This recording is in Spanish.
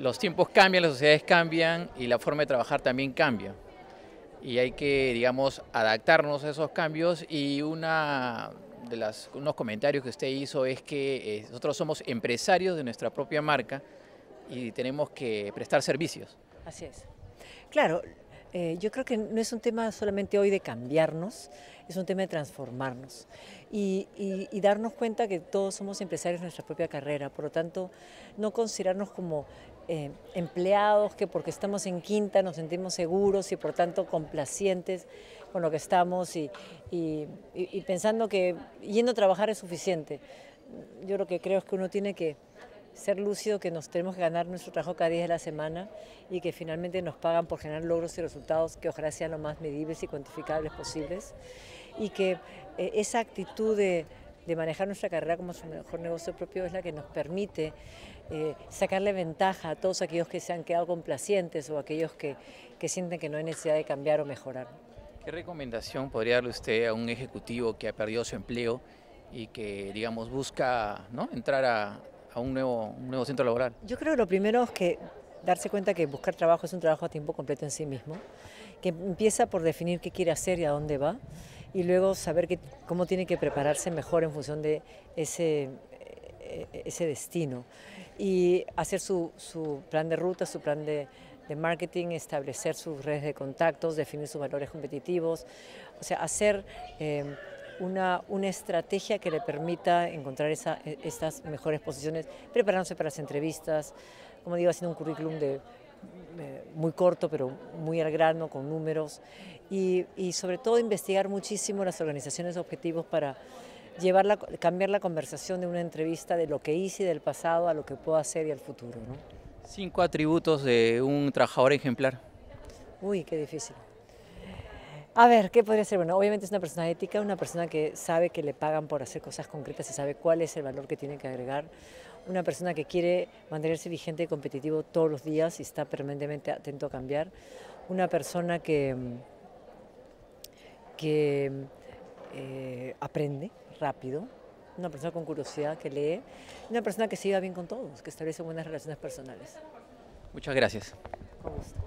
los tiempos cambian, las sociedades cambian y la forma de trabajar también cambia. Y hay que, digamos, adaptarnos a esos cambios y una de los unos comentarios que usted hizo es que eh, nosotros somos empresarios de nuestra propia marca y tenemos que prestar servicios. Así es. Claro, eh, yo creo que no es un tema solamente hoy de cambiarnos, es un tema de transformarnos y, y, darnos cuenta que todos somos empresarios de nuestra propia carrera, por lo tanto, no considerarnos como eh, empleados, que porque estamos en quinta nos sentimos seguros y por tanto complacientes con lo que estamos y, pensando que yendo a trabajar es suficiente. Yo lo que creo es que uno tiene que ser lúcido que nos tenemos que ganar nuestro trabajo cada 10 de la semana y que finalmente nos pagan por generar logros y resultados que ojalá sean lo más medibles y cuantificables posibles y que eh, esa actitud de de manejar nuestra carrera como su mejor negocio propio es la que nos permite eh, sacarle ventaja a todos aquellos que se han quedado complacientes o aquellos que, sienten que no hay necesidad de cambiar o mejorar. ¿Qué recomendación podría darle usted a un ejecutivo que ha perdido su empleo y que, digamos, busca ¿no? entrar a, un, nuevo, un nuevo centro laboral? Yo creo que lo primero es que darse cuenta que buscar trabajo es un trabajo a tiempo completo en sí mismo, que empieza por definir qué quiere hacer y a dónde va y luego saber que, cómo tiene que prepararse mejor en función de ese, eh, ese destino y hacer su, plan de ruta, su plan de, marketing, establecer sus redes de contactos, definir sus valores competitivos, o sea, hacer eh, una, una, estrategia que le permita encontrar esa, e, estas mejores posiciones, preparándose para las entrevistas, como digo, haciendo un currículum de muy corto, pero muy al grano, con números, y, y sobre todo investigar muchísimo las organizaciones objetivos para llevar cambiar la conversación de una entrevista de lo que hice del pasado a lo que puedo hacer y al futuro. Cinco atributos de un trabajador ejemplar. Uy, qué difícil. A ver, ¿qué podría ser? Bueno, obviamente es una persona ética, una persona que sabe que le pagan por hacer cosas concretas y sabe cuál es el valor que tiene que agregar, una persona que quiere mantenerse vigente y competitivo todos los días y está permanentemente atento a cambiar, una persona que, que eh, aprende rápido, una persona con curiosidad que lee, una persona que se lleva bien con todos, que establece buenas relaciones personales. Muchas gracias. Con gusto.